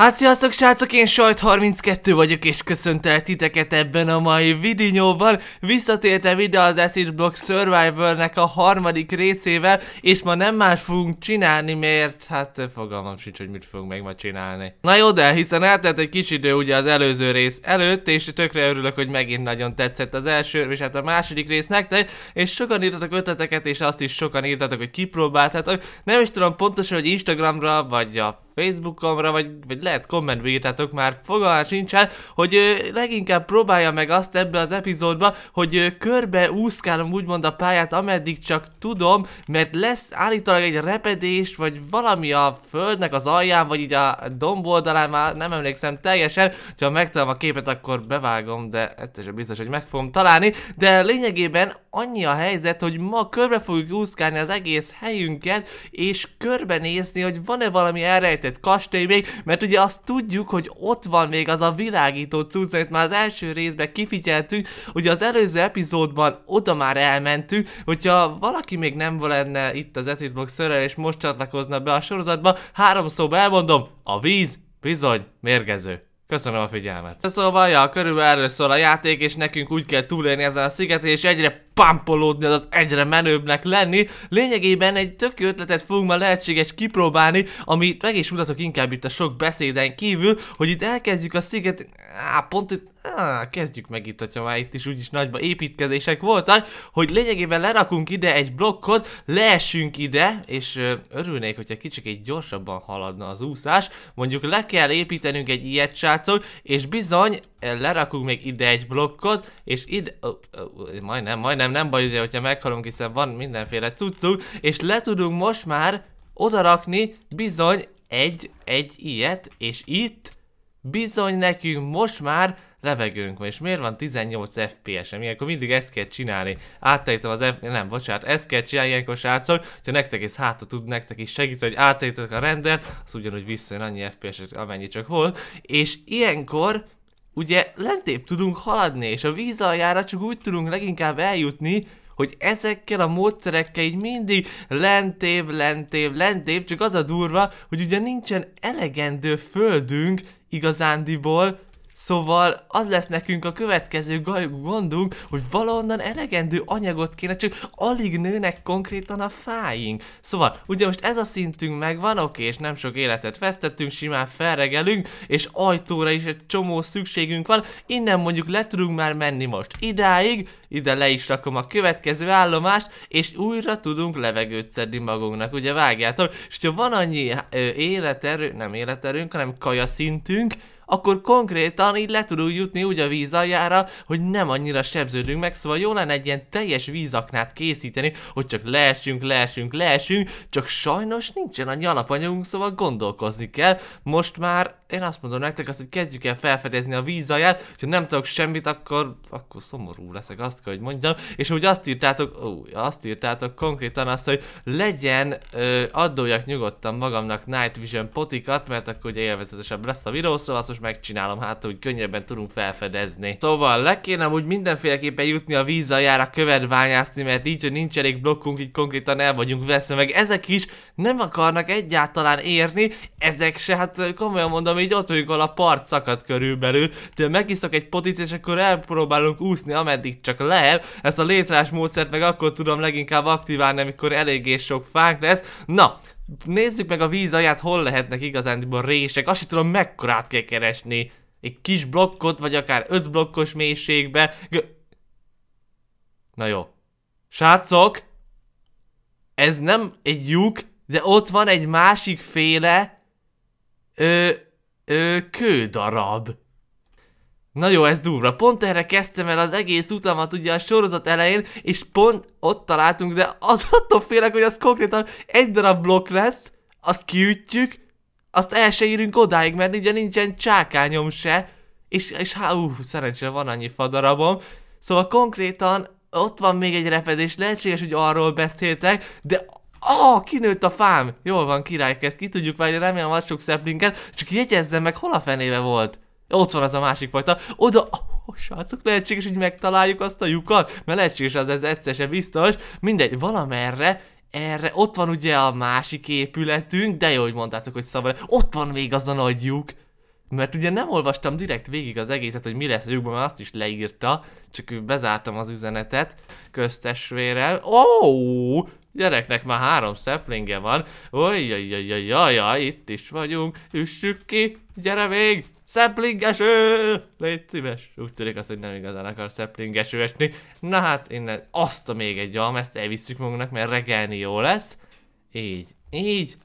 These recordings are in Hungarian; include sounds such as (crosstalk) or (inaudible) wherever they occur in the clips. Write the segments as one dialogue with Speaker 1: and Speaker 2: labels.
Speaker 1: Hát sziasztok srácok, én Sajt32 vagyok és köszöntelek titeket ebben a mai videóban. Visszatértem ide az Acid Block Survivor-nek a harmadik részével, és ma nem más fogunk csinálni, mert hát fogalmam sincs, hogy mit fogunk meg ma csinálni. Na jó, de hiszen eltelt egy kis idő ugye az előző rész előtt, és tökre örülök, hogy megint nagyon tetszett az első, és hát a második rész nektek, és sokan írtatok ötleteket, és azt is sokan írtatok, hogy kipróbáltatok. Hát, nem is tudom pontosan, hogy Instagramra, vagy a Facebookomra, vagy, vagy lehet kommentbe írtátok már, fogalmam sincsen, hogy ö, leginkább próbálja meg azt ebbe az epizódba, hogy ö, körbe úszkálom úgymond a pályát, ameddig csak tudom, mert lesz állítólag egy repedés, vagy valami a földnek az alján, vagy így a domb oldalán, már nem emlékszem teljesen, ha megtalálom a képet, akkor bevágom, de ettől sem biztos, hogy meg fogom találni, de lényegében annyi a helyzet, hogy ma körbe fogjuk úszkálni az egész helyünket, és körbenézni, hogy van-e valami elrejtett kastély még, mert ugye azt tudjuk, hogy ott van még az a világító cucc, amit már az első részben kifigyeltünk, ugye az előző epizódban oda már elmentünk, hogyha valaki még nem lenne itt az Acid szörrel, és most csatlakozna be a sorozatba, három szóba elmondom, a víz bizony mérgező. Köszönöm a figyelmet. Szóval, ja, körülbelül erről szól a játék, és nekünk úgy kell túlélni ezen a szigeten, és egyre pampolódni, az egyre menőbbnek lenni. Lényegében egy tök ötletet fogunk ma lehetséges kipróbálni, amit meg is mutatok inkább itt a sok beszéden kívül, hogy itt elkezdjük a sziget... Á, pont itt... Á, kezdjük meg itt, hogyha már itt is úgyis nagyba építkezések voltak, hogy lényegében lerakunk ide egy blokkot, leesünk ide, és ö, örülnék, hogyha egy gyorsabban haladna az úszás. Mondjuk le kell építenünk egy ilyet srácok, és bizony Eh, lerakunk még ide egy blokkot, és ide, oh, oh, majdnem, majdnem nem baj, ugye, hogyha meghalunk, hiszen van mindenféle cuccunk, és le tudunk most már odarakni bizony egy, egy ilyet, és itt bizony nekünk most már levegőnk van, és miért van 18 FPS-em? Ilyenkor mindig ezt kell csinálni. Átállítom az F... nem, bocsánat, ezt kell csinálni ilyenkor srácok, hogyha nektek ez hátra tud nektek is segíteni, hogy átállítok a rendet, az ugyanúgy visszajön annyi FPS-et, amennyi csak volt, és ilyenkor ugye lentébb tudunk haladni, és a víz aljára csak úgy tudunk leginkább eljutni, hogy ezekkel a módszerekkel így mindig lentébb, lentébb, lentébb, csak az a durva, hogy ugye nincsen elegendő földünk igazándiból, Szóval az lesz nekünk a következő gondunk, hogy valahonnan elegendő anyagot kéne, csak alig nőnek konkrétan a fáink. Szóval, ugye most ez a szintünk megvan, oké, és nem sok életet vesztettünk, simán felregelünk, és ajtóra is egy csomó szükségünk van, innen mondjuk le tudunk már menni most idáig, ide le is rakom a következő állomást, és újra tudunk levegőt szedni magunknak, ugye vágjátok? És ha van annyi életerő, nem életerőnk, hanem kaja szintünk, akkor konkrétan így le tudunk jutni úgy a víz aljára, hogy nem annyira sebződünk meg, szóval jó lenne egy ilyen teljes vízaknát készíteni, hogy csak leesünk, leesünk, leesünk, csak sajnos nincsen annyi alapanyagunk, szóval gondolkozni kell. Most már én azt mondom nektek azt, hogy kezdjük el felfedezni a víz alját, hogyha nem tudok semmit, akkor, akkor szomorú leszek, azt kell, hogy mondjam. És úgy azt írtátok, ó, azt írtátok konkrétan azt, hogy legyen, ö, adójak nyugodtan magamnak Night Vision potikat, mert akkor ugye élvezetesebb lesz a videó, szóval azt most most megcsinálom, hát hogy könnyebben tudunk felfedezni. Szóval le kéne úgy mindenféleképpen jutni a víz aljára követ bányászni, mert így, hogy nincs elég blokkunk, így konkrétan el vagyunk veszve, meg ezek is nem akarnak egyáltalán érni, ezek se, hát komolyan mondom, így ott vagyunk, ahol a part szakad körülbelül, de megiszok egy potit, és akkor elpróbálunk úszni, ameddig csak lehet. Ezt a létrás módszert meg akkor tudom leginkább aktiválni, amikor eléggé sok fánk lesz. Na, Nézzük meg a víz alját, hol lehetnek igazándiból rések. Azt sem tudom, mekkorát kell keresni. Egy kis blokkot, vagy akár öt blokkos mélységbe. G Na jó. Srácok! Ez nem egy lyuk, de ott van egy másik féle... Ö... Ö... Kődarab. Na jó, ez durva. Pont erre kezdtem el az egész utamat ugye a sorozat elején, és pont ott találtunk, de az (laughs) attól félek, hogy az konkrétan egy darab blokk lesz, azt kiütjük, azt el se írünk odáig, mert ugye nincsen csákányom se, és, és há, ú, szerencsére van annyi fadarabom, szóval konkrétan ott van még egy repedés, lehetséges, hogy arról beszéltek, de Ah, oh, kinőtt a fám! Jól van, király, kezd, ki tudjuk várni, remélem ad sok szeplinket, csak jegyezzem meg, hol a fenébe volt. Ott van az a másik fajta. Oda, oh, srácok, lehetséges, hogy megtaláljuk azt a lyukat? Mert lehetséges, az ez egyszer sem biztos. Mindegy, valamerre erre, ott van ugye a másik épületünk, de jó, hogy mondtátok, hogy szabad. Ott van még az a nagy lyuk. Mert ugye nem olvastam direkt végig az egészet, hogy mi lesz a lyukban, mert azt is leírta, csak bezártam az üzenetet köztesvérel. Ó, oh, gyereknek már három szeplinge van. Ojjajajajajaj, itt is vagyunk, üssük ki, gyere még! Szeplingeső! Légy szíves! Úgy tűnik azt, hogy nem igazán akar szeplingeső esni. Na hát, innen azt a még egy ezt elvisszük magunknak, mert regelni jó lesz. Így, így.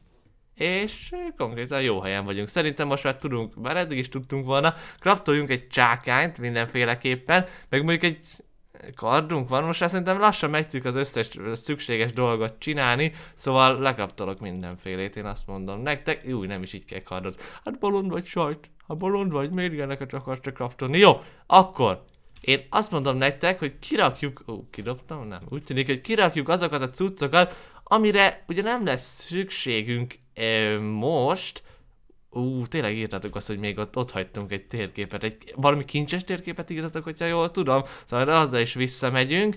Speaker 1: És konkrétan jó helyen vagyunk. Szerintem most már tudunk, már eddig is tudtunk volna, kraftoljunk egy csákányt mindenféleképpen, meg mondjuk egy kardunk van, most már szerintem lassan meg az összes szükséges dolgot csinálni, szóval lekaptalok mindenfélét, én azt mondom nektek, új, nem is így kell kardot. Hát bolond vagy sajt, ha bolond vagy, miért ilyeneket akarsz csak kraftolni? Jó, akkor én azt mondom nektek, hogy kirakjuk, ó, kidobtam, nem, úgy tűnik, hogy kirakjuk azokat a cuccokat, amire ugye nem lesz szükségünk ö, most, ú, tényleg írtatok azt, hogy még ott, ott hagytunk egy térképet, egy valami kincses térképet írtatok, hogyha jól tudom, szóval azzal is visszamegyünk.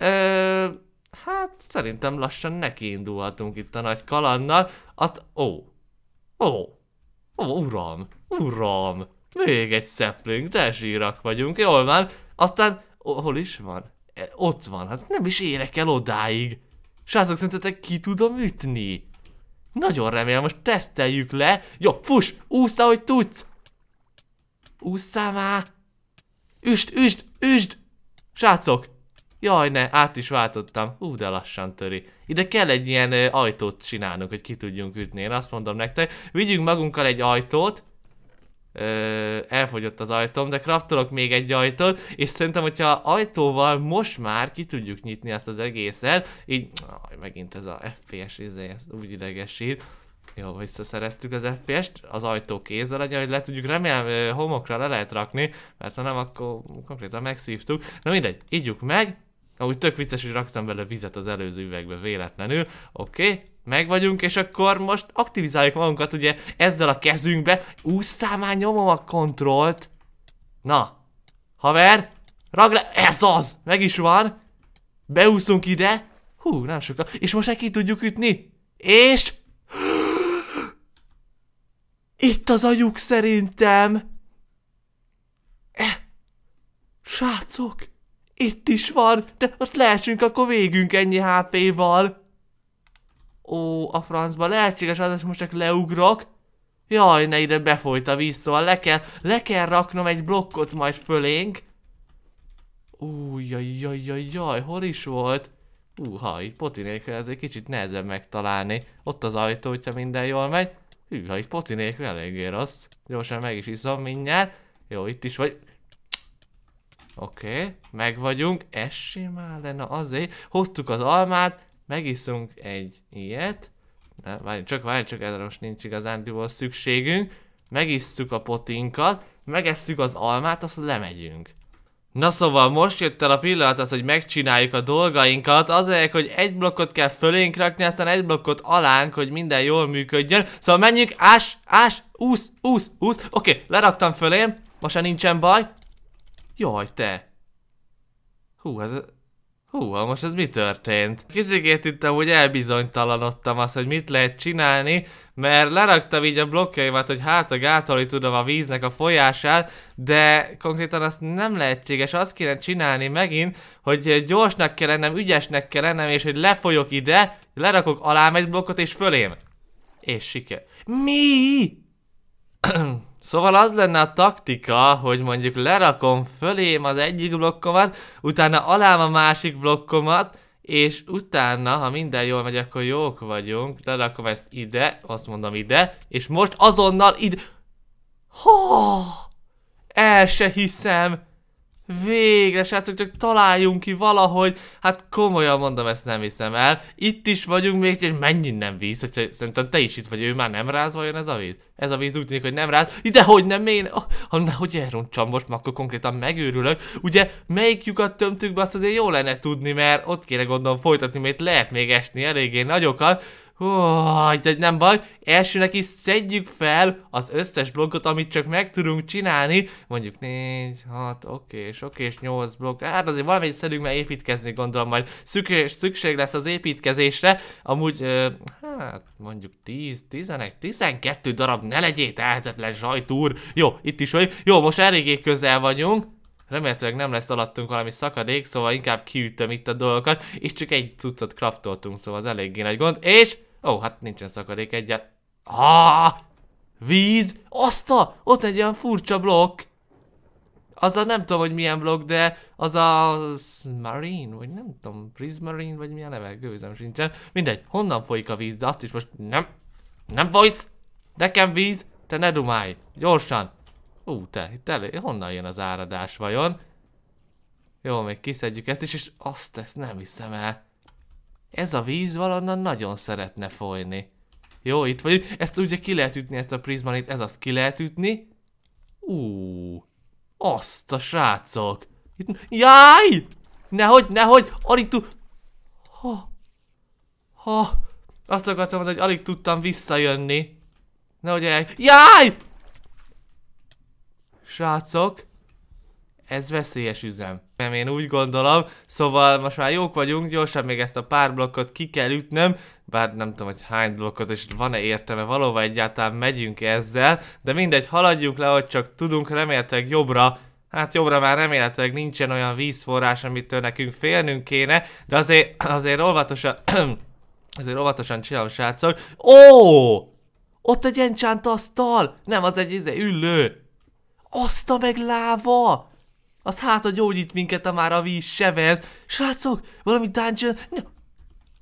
Speaker 1: Ö, hát szerintem lassan nekiindulhatunk itt a nagy kalannal. Azt, ó, ó, ó, uram, uram, még egy szeplünk, de zsírak vagyunk, jól van. Aztán, hol is van? E, ott van, hát nem is érek el odáig. Sászok, szerintetek ki tudom ütni? Nagyon remélem, most teszteljük le. Jó, fuss, úsz, ahogy tudsz. Ússzál már. Üst, üst, üst. Srácok. Jaj, ne, át is váltottam. Ú, de lassan töri. Ide kell egy ilyen ö, ajtót csinálnunk, hogy ki tudjunk ütni. Én azt mondom nektek, vigyünk magunkkal egy ajtót, Ö, elfogyott az ajtóm, de kraftolok még egy ajtót, és szerintem, hogyha ajtóval most már ki tudjuk nyitni ezt az egészet, így aj, megint ez a FPS izé, ez úgy idegesít. Jó, visszaszereztük az FPS-t, az ajtó kézzel legyen, hogy le tudjuk, remélem homokra le lehet rakni, mert ha nem, akkor konkrétan megszívtuk. Na mindegy, ígyjuk meg, Amúgy tök vicces, hogy raktam bele vizet az előző üvegbe véletlenül. Oké, okay, meg vagyunk, és akkor most aktivizáljuk magunkat ugye ezzel a kezünkbe. Ússzál már nyomom a kontrollt. Na, haver, ragd le, ez az, meg is van. Beúszunk ide. Hú, nem sokkal. És most ki tudjuk ütni. És... Itt az agyuk szerintem. Eh? srácok. Itt is van, de most leesünk, akkor végünk ennyi HP-val. Ó, a francba lehetséges az, hogy most csak leugrok. Jaj, ne ide befolyt a víz, szóval le kell, le kell raknom egy blokkot majd fölénk. Ó, jaj, jaj, jaj, jaj, hol is volt? Úha, itt poti nélkül ez egy kicsit nehezebb megtalálni. Ott az ajtó, hogyha minden jól megy. Hűha, itt poti nélkül eléggé rossz. Gyorsan meg is iszom mindjárt. Jó, itt is vagy. Oké, okay, meg vagyunk, essé már lenne azért. Hoztuk az almát, megiszunk egy ilyet. Ne, várj csak, várj csak, erre most nincs igazándiból szükségünk. Megisszük a potinkat, megesszük az almát, azt lemegyünk. Na szóval most jött el a pillanat az, hogy megcsináljuk a dolgainkat, azért, hogy egy blokkot kell fölénk rakni, aztán egy blokkot alánk, hogy minden jól működjön. Szóval menjünk, ás, ás, úsz, úsz, úsz, oké, okay, leraktam fölém, most már nincsen baj, Jaj, te! Hú, ez... Hú, most ez mi történt? Kicsikét itt hogy elbizonytalanodtam azt, hogy mit lehet csinálni, mert leraktam így a blokkjaimat, hogy hát a gátolni tudom a víznek a folyását, de konkrétan azt nem lehetséges, azt kéne csinálni megint, hogy gyorsnak kell lennem, ügyesnek kell lennem, és hogy lefolyok ide, lerakok alám egy blokkot és fölém. És siker. Mi? (clears throat) Szóval az lenne a taktika, hogy mondjuk lerakom fölém az egyik blokkomat, utána alám a másik blokkomat, és utána, ha minden jól megy, akkor jók vagyunk. Lerakom ezt ide, azt mondom ide, és most azonnal ide... Ha! El se hiszem! Végre, srácok, csak találjunk ki valahogy. Hát komolyan mondom, ezt nem hiszem el. Itt is vagyunk még, és mennyi nem víz? hogy szerintem te is itt vagy, ő már nem ráz vajon ez a víz? Ez a víz úgy tűnik, hogy nem ráz. Ide, hogy nem én? Oh, hogy nehogy elrontsam most, már akkor konkrétan megőrülök. Ugye, melyik lyukat tömtük be, azt azért jó lenne tudni, mert ott kéne gondolom folytatni, mert lehet még esni eléggé nagyokat. Oh, de nem baj, elsőnek is szedjük fel az összes blokkot, amit csak meg tudunk csinálni. Mondjuk 4, 6, oké, és oké, és 8 blokk. Hát azért valamelyik szedünk, mert építkezni gondolom majd. Szükség, szükség lesz az építkezésre. Amúgy, ö, hát mondjuk 10, 11, 12 darab, ne legyél tehetetlen zsajtúr. Jó, itt is vagy. Jó, most eléggé közel vagyunk. Remélhetőleg nem lesz alattunk valami szakadék, szóval inkább kiütöm itt a dolgokat, és csak egy tucat kraftoltunk, szóval az eléggé nagy gond, és Ó, hát nincsen szakadék egyet. Ah! Víz! Azta! Ott egy ilyen furcsa blokk! Az a nem tudom, hogy milyen blokk, de az a Marine, vagy nem tudom, Prismarine, vagy milyen neve, gőzem sincsen. Mindegy, honnan folyik a víz, de azt is most nem, nem folysz! Nekem víz, te ne dumálj! Gyorsan! Ú, te, itt elő, honnan jön az áradás vajon? Jó, még kiszedjük ezt is, és azt ezt nem hiszem el. Ez a víz valonnan nagyon szeretne folyni. Jó, itt vagy. Ezt ugye ki lehet ütni, ezt a prizmanit, ez azt ki lehet ütni. Ú, azt a srácok. Itt... Jaj! Nehogy, nehogy, alig tud... Ha, ha, azt akartam mondani, hogy alig tudtam visszajönni. Nehogy el... Jaj! Srácok, ez veszélyes üzem. Nem én úgy gondolom, szóval most már jók vagyunk, gyorsan még ezt a pár blokkot ki kell ütnöm, bár nem tudom, hogy hány blokkot, és van-e értelme, valóban egyáltalán megyünk -e ezzel, de mindegy, haladjunk le, hogy csak tudunk, reméltek jobbra Hát jobbra már remélhetőleg nincsen olyan vízforrás, amitől nekünk félnünk kéne, de azért, azért óvatosan, (clears throat) azért óvatosan csinálom, srácok. Ó! Ott egy encsánt asztal! Nem, az egy izé, ülő? Azt a meg láva! Az hát a gyógyít minket, a már a víz sevez. Srácok, valami dungeon...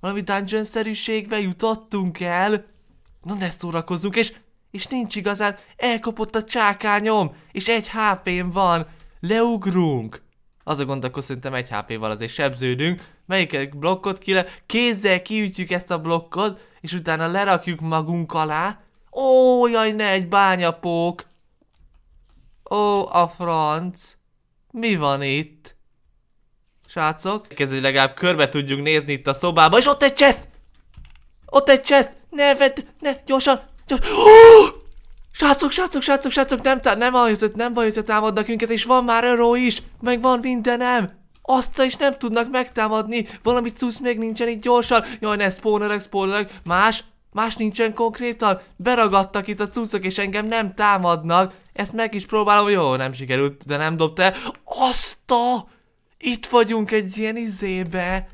Speaker 1: Valami dungeon-szerűségbe jutottunk el. Na ne szórakozzunk, és... És nincs igazán, elkapott a csákányom, és egy HP-m van. Leugrunk. Az a gond, akkor szerintem egy HP-val azért sebződünk. Melyik blokkot ki le... Kézzel kiütjük ezt a blokkot, és utána lerakjuk magunk alá. Ó, jaj, ne, egy bányapók! Ó, a franc! Mi van itt? Srácok, kezdjük legalább körbe tudjuk nézni itt a szobába, és ott egy csesz! Ott egy csesz! Ne vedd, ne, gyorsan, gyorsan. Oh! Srácok, srácok, srácok, srácok, nem, tá nem ajutott, nem bajutott támadnak minket, és van már öró is, meg van mindenem. Azt is nem tudnak megtámadni, valami cucc még nincsen itt gyorsan. Jaj, ne, spawnerek, spawnerek, más, Más nincsen konkrétan? Beragadtak itt a cuccok, és engem nem támadnak. Ezt meg is próbálom. Jó, nem sikerült, de nem dobta el. Azt Itt vagyunk egy ilyen izébe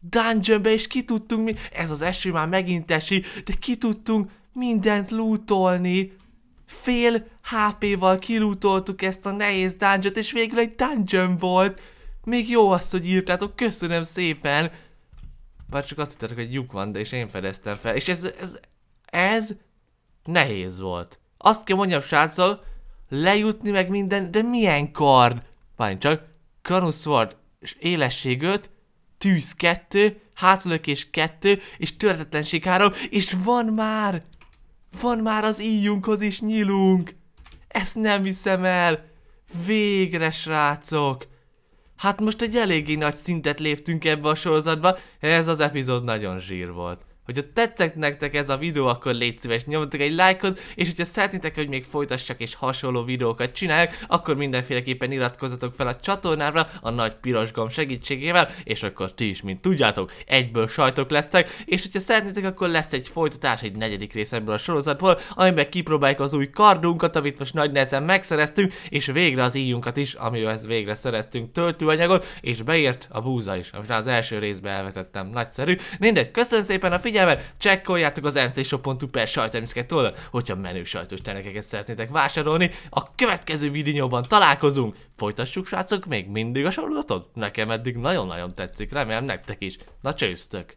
Speaker 1: dungeonbe, és ki tudtunk, mi... ez az eső már megint esi, de ki tudtunk mindent lootolni. Fél HP-val kilútoltuk ezt a nehéz dungeon és végül egy dungeon volt. Még jó azt, hogy írtátok, köszönöm szépen. Bár csak azt hittetek, hogy lyuk van, de és én fedeztem fel. És ez, ez, ez nehéz volt. Azt kell mondjam, srácok, lejutni meg minden, de milyen kard? Várj csak, Karus Sword és élesség 5, tűz 2, hátlökés 2, és törtetlenség 3, és van már! Van már az íjunkhoz is nyilunk. Ezt nem hiszem el! Végre, srácok! Hát most egy eléggé nagy szintet léptünk ebbe a sorozatba, ez az epizód nagyon zsír volt. Hogyha tetszett nektek ez a videó, akkor légy szíves, nyomjatok egy lájkot, és hogyha szeretnétek, hogy még folytassak és hasonló videókat csináljak, akkor mindenféleképpen iratkozzatok fel a csatornára a nagy piros gomb segítségével, és akkor ti is, mint tudjátok, egyből sajtok lesztek, és hogyha szeretnétek, akkor lesz egy folytatás, egy negyedik rész ebből a sorozatból, amiben kipróbáljuk az új kardunkat, amit most nagy nehezen megszereztünk, és végre az íjunkat is, amivel ezt végre szereztünk töltőanyagot, és beért a búza is, amit az első részbe elvetettem. Nagyszerű. Mindegy, köszönöm szépen a figyelmet, figyelmet, csekkoljátok az mcshop.hu per sajttermészeket oldalt, hogyha menő sajtos termékeket szeretnétek vásárolni. A következő videóban találkozunk. Folytassuk, srácok, még mindig a sorozatot? Nekem eddig nagyon-nagyon tetszik, remélem nektek is. Na csőztök!